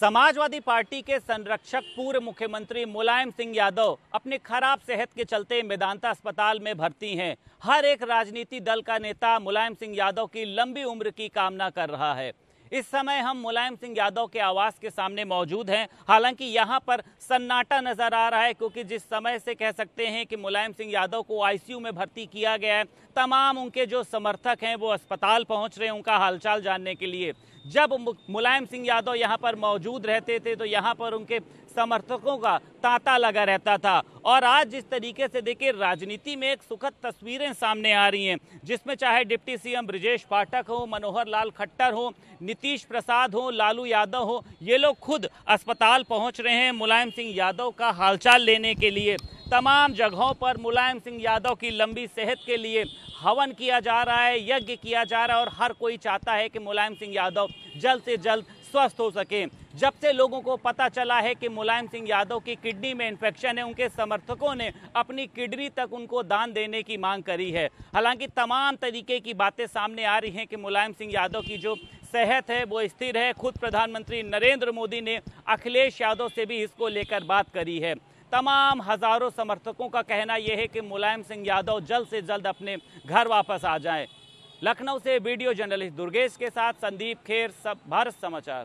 Samajwadi party के संरक्षक पूर्व मुख्यमंत्री मुलायम सिंह यादव अपने खराब सेहत के चलते मेदांता अस्पताल में भर्ती हैं हर एक राजनीति दल का नेता मुलायम सिंह यादव की लंबी उम्र की कामना कर रहा है इस समय हम मुलायम सिंह यादव के आवास के सामने मौजूद हैं हालांकि यहाँ पर सन्नाटा नजर आ रहा है क्योंकि जिस समय से कह सकते हैं कि मुलायम सिंह यादव को आईसीयू में भर्ती किया गया है तमाम उनके जो समर्थक हैं वो अस्पताल पहुंच रहे हैं उनका हालचाल जानने के लिए जब मुलायम सिंह यादव यहाँ पर मौजूद रहते थे तो यहाँ पर उनके समर्थकों का तांता लगा रहता था और आज जिस तरीके से देखिए राजनीति में एक सुखद तस्वीरें सामने आ रही हैं जिसमें चाहे डिप्टी सीएम ब्रजेश पाठक हो मनोहर लाल खट्टर हो नीतीश प्रसाद हो लालू यादव हो ये लोग खुद अस्पताल पहुंच रहे हैं मुलायम सिंह यादव का हालचाल लेने के लिए तमाम जगहों पर मुलायम सिंह यादव की लंबी सेहत के लिए हवन किया जा रहा है यज्ञ किया जा रहा है और हर कोई चाहता है कि मुलायम सिंह यादव जल्द से जल्द स्वस्थ हो सके जब से लोगों को पता चला है कि मुलायम सिंह यादव की किडनी में इन्फेक्शन है उनके समर्थकों ने अपनी किडनी तक उनको दान देने की मांग करी है हालांकि तमाम तरीके की बातें सामने आ रही हैं कि मुलायम सिंह यादव की जो सेहत है वो स्थिर है खुद प्रधानमंत्री नरेंद्र मोदी ने अखिलेश यादव से भी इसको लेकर बात करी है तमाम हज़ारों समर्थकों का कहना यह है कि मुलायम सिंह यादव जल्द से जल्द अपने घर वापस आ जाएं। लखनऊ से वीडियो जर्नलिस्ट दुर्गेश के साथ संदीप खेर सब भारत समाचार